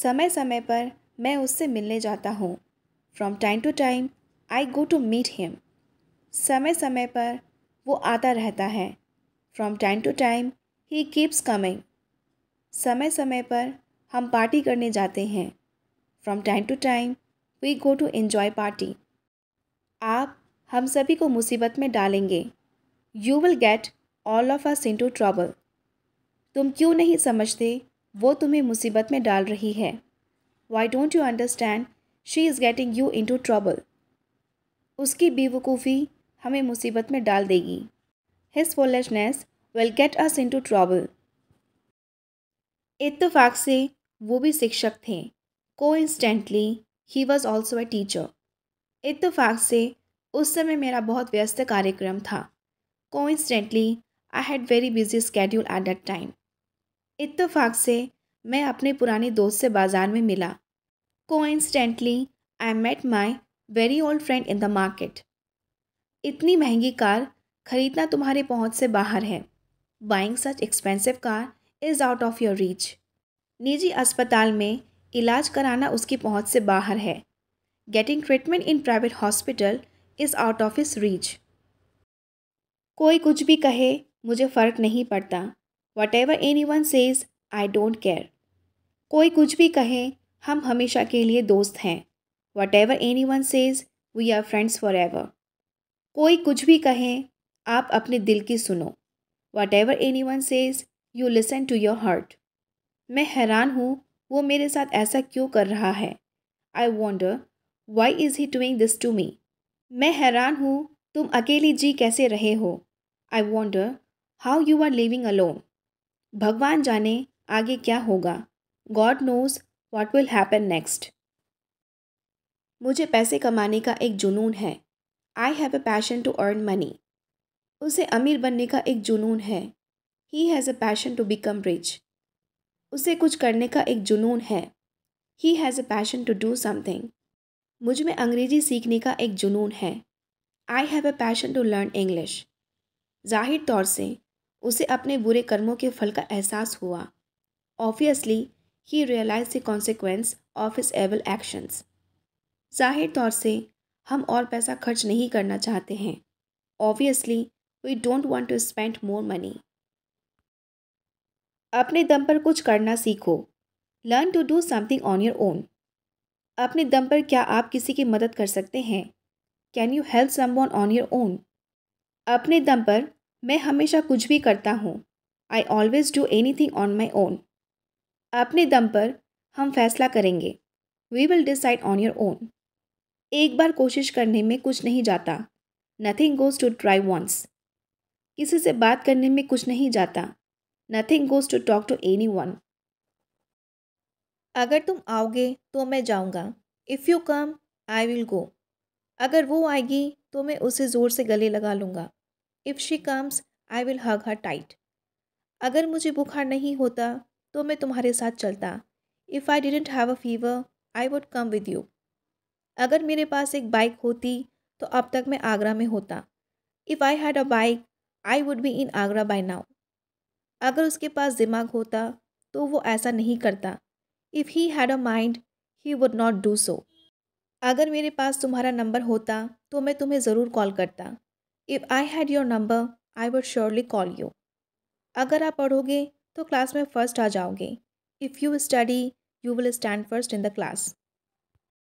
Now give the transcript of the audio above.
समय समय पर मैं उससे मिलने जाता हूँ from time to time I go to meet him समय समय पर वो आता रहता है from time to time he keeps coming समय समय पर हम पार्टी करने जाते हैं from time to time we go to enjoy party आप हम सभी को मुसीबत में डालेंगे you will get all of us into trouble तुम क्यों नहीं समझते वो तुम्हें मुसीबत में डाल रही है why don't you understand she is getting you into trouble उसकी बेवकूफ़ी हमें मुसीबत में डाल देगी his foolishness will get us into trouble इतफाक़ से वो भी शिक्षक थे coincidentally he was also a teacher इतफाक़ से उस समय मेरा बहुत व्यस्त कार्यक्रम था coincidentally I had very busy schedule at that time इतफाक़ से मैं अपने पुराने दोस्त से बाज़ार में मिला coincidentally I met my very old friend in the market इतनी महंगी कार खरीदना तुम्हारे पहुंच से बाहर है buying such expensive car is out of your reach निजी अस्पताल में इलाज कराना उसकी पहुंच से बाहर है getting treatment in private hospital is out of his reach कोई कुछ भी कहे मुझे फ़र्क नहीं पड़ता whatever anyone says I don't care कोई कुछ भी कहे हम हमेशा के लिए दोस्त हैं whatever anyone says we are friends forever कोई कुछ भी कहे आप अपने दिल की सुनो whatever anyone says you listen to your heart मैं हैरान हूँ वो मेरे साथ ऐसा क्यों कर रहा है I wonder why is he doing this to me मैं हैरान हूँ तुम अकेली जी कैसे रहे हो I wonder how you are living alone भगवान जाने आगे क्या होगा God knows what will happen next मुझे पैसे कमाने का एक जुनून है I have a passion to earn money उसे अमीर बनने का एक जुनून है he has a passion to become rich उसे कुछ करने का एक जुनून है he has a passion to do something मुझ में अंग्रेज़ी सीखने का एक जुनून है I have a passion to learn English जाहिर तौर से उसे अपने बुरे कर्मों के फल का एहसास हुआ obviously he realise the consequence of his evil actions जाहिर तौर से हम और पैसा खर्च नहीं करना चाहते हैं obviously we don't want to spend more money अपने दम पर कुछ करना सीखो learn to do something on your own अपने दम पर क्या आप किसी की मदद कर सकते हैं can you help someone on your own अपने दम पर मैं हमेशा कुछ भी करता हूँ I always do anything on my own अपने दम पर हम फैसला करेंगे we will decide on your own एक बार कोशिश करने में कुछ नहीं जाता nothing goes to try once किसी से बात करने में कुछ नहीं जाता nothing goes to talk to anyone अगर तुम आओगे तो मैं जाऊँगा if you come I will go अगर वो आएगी तो मैं उसे ज़ोर से गले लगा लूँगा if she comes I will hug her tight अगर मुझे बुखार नहीं होता तो मैं तुम्हारे साथ चलता if I didn't have a fever I would come with you अगर मेरे पास एक बाइक होती तो अब तक मैं आगरा में होता if I had a bike I would be in Agra by now अगर उसके पास दिमाग होता तो वो ऐसा नहीं करता if he had a mind he would not do so अगर मेरे पास तुम्हारा नंबर होता तो मैं तुम्हें ज़रूर कॉल करता if I had your number I would surely call you अगर आप पढ़ोगे तो क्लास में फ़र्स्ट आ जाओगे if you study you will stand first in the class